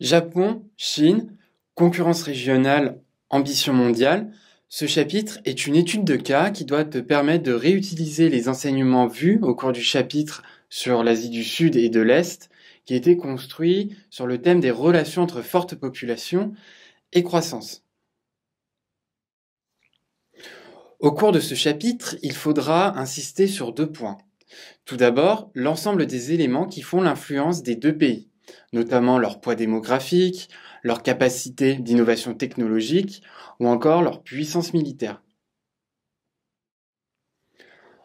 Japon, Chine, concurrence régionale, ambition mondiale, ce chapitre est une étude de cas qui doit te permettre de réutiliser les enseignements vus au cours du chapitre sur l'Asie du Sud et de l'Est, qui était construit sur le thème des relations entre forte population et croissance. Au cours de ce chapitre, il faudra insister sur deux points. Tout d'abord, l'ensemble des éléments qui font l'influence des deux pays notamment leur poids démographique, leur capacité d'innovation technologique ou encore leur puissance militaire.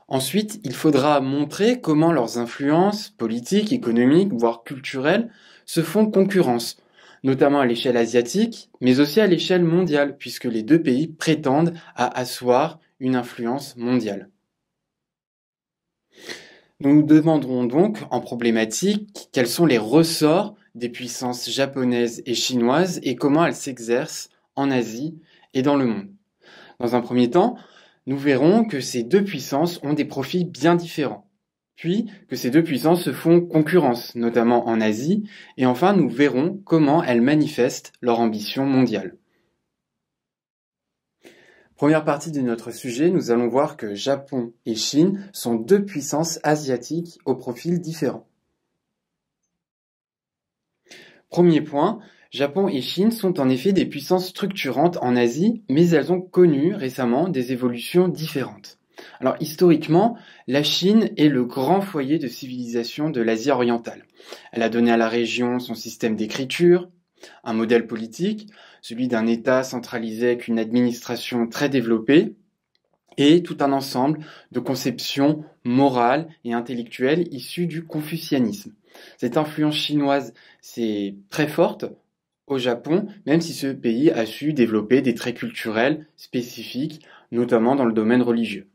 Ensuite, il faudra montrer comment leurs influences politiques, économiques, voire culturelles se font concurrence, notamment à l'échelle asiatique, mais aussi à l'échelle mondiale, puisque les deux pays prétendent à asseoir une influence mondiale. Nous nous demanderons donc en problématique quels sont les ressorts des puissances japonaises et chinoises et comment elles s'exercent en Asie et dans le monde. Dans un premier temps, nous verrons que ces deux puissances ont des profils bien différents, puis que ces deux puissances se font concurrence, notamment en Asie, et enfin nous verrons comment elles manifestent leur ambition mondiale. Première partie de notre sujet, nous allons voir que Japon et Chine sont deux puissances asiatiques au profil différent. Premier point, Japon et Chine sont en effet des puissances structurantes en Asie, mais elles ont connu récemment des évolutions différentes. Alors historiquement, la Chine est le grand foyer de civilisation de l'Asie orientale. Elle a donné à la région son système d'écriture, un modèle politique, celui d'un État centralisé avec une administration très développée, et tout un ensemble de conceptions morales et intellectuelles issues du confucianisme. Cette influence chinoise, c'est très forte au Japon, même si ce pays a su développer des traits culturels spécifiques, notamment dans le domaine religieux.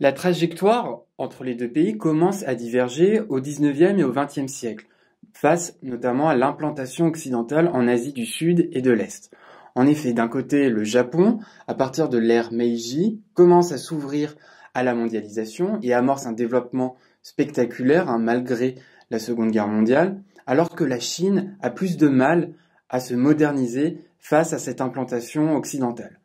La trajectoire entre les deux pays commence à diverger au XIXe et au XXe siècle, face notamment à l'implantation occidentale en Asie du Sud et de l'Est. En effet, d'un côté, le Japon, à partir de l'ère Meiji, commence à s'ouvrir à la mondialisation et amorce un développement spectaculaire hein, malgré la Seconde Guerre mondiale, alors que la Chine a plus de mal à se moderniser face à cette implantation occidentale.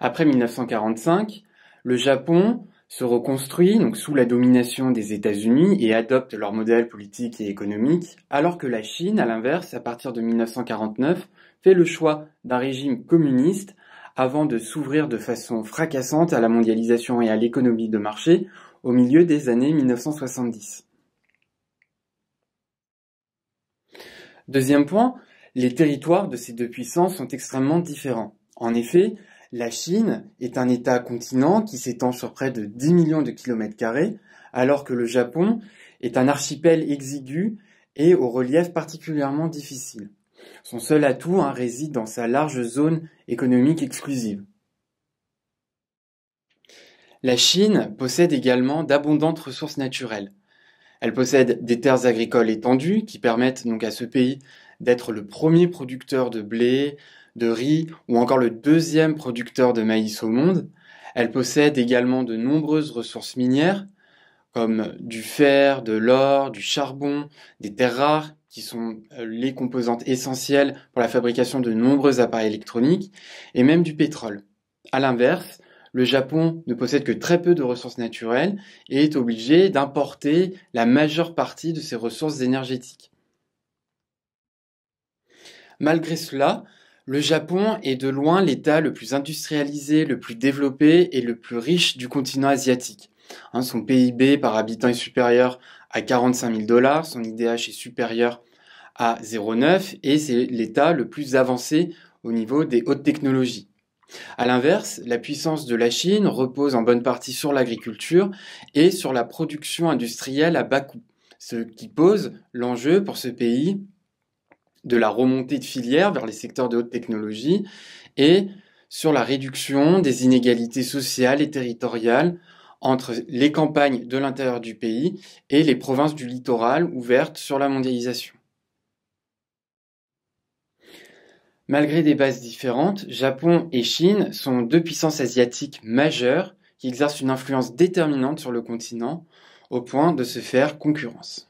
Après 1945, le Japon se reconstruit donc sous la domination des États-Unis et adopte leur modèle politique et économique, alors que la Chine, à l'inverse, à partir de 1949, fait le choix d'un régime communiste avant de s'ouvrir de façon fracassante à la mondialisation et à l'économie de marché au milieu des années 1970. Deuxième point, les territoires de ces deux puissances sont extrêmement différents. En effet, la Chine est un État-continent qui s'étend sur près de 10 millions de kilomètres carrés, alors que le Japon est un archipel exigu et au relief particulièrement difficile. Son seul atout hein, réside dans sa large zone économique exclusive. La Chine possède également d'abondantes ressources naturelles. Elle possède des terres agricoles étendues qui permettent donc à ce pays d'être le premier producteur de blé, de riz ou encore le deuxième producteur de maïs au monde. Elle possède également de nombreuses ressources minières comme du fer, de l'or, du charbon, des terres rares qui sont euh, les composantes essentielles pour la fabrication de nombreux appareils électroniques et même du pétrole. À l'inverse, le Japon ne possède que très peu de ressources naturelles et est obligé d'importer la majeure partie de ses ressources énergétiques. Malgré cela, le Japon est de loin l'État le plus industrialisé, le plus développé et le plus riche du continent asiatique. Hein, son PIB par habitant est supérieur à 45 000 dollars, son IDH est supérieur à 0,9 et c'est l'État le plus avancé au niveau des hautes technologies. À l'inverse, la puissance de la Chine repose en bonne partie sur l'agriculture et sur la production industrielle à bas coût, ce qui pose l'enjeu pour ce pays de la remontée de filière vers les secteurs de haute technologie et sur la réduction des inégalités sociales et territoriales entre les campagnes de l'intérieur du pays et les provinces du littoral ouvertes sur la mondialisation. Malgré des bases différentes, Japon et Chine sont deux puissances asiatiques majeures qui exercent une influence déterminante sur le continent au point de se faire concurrence.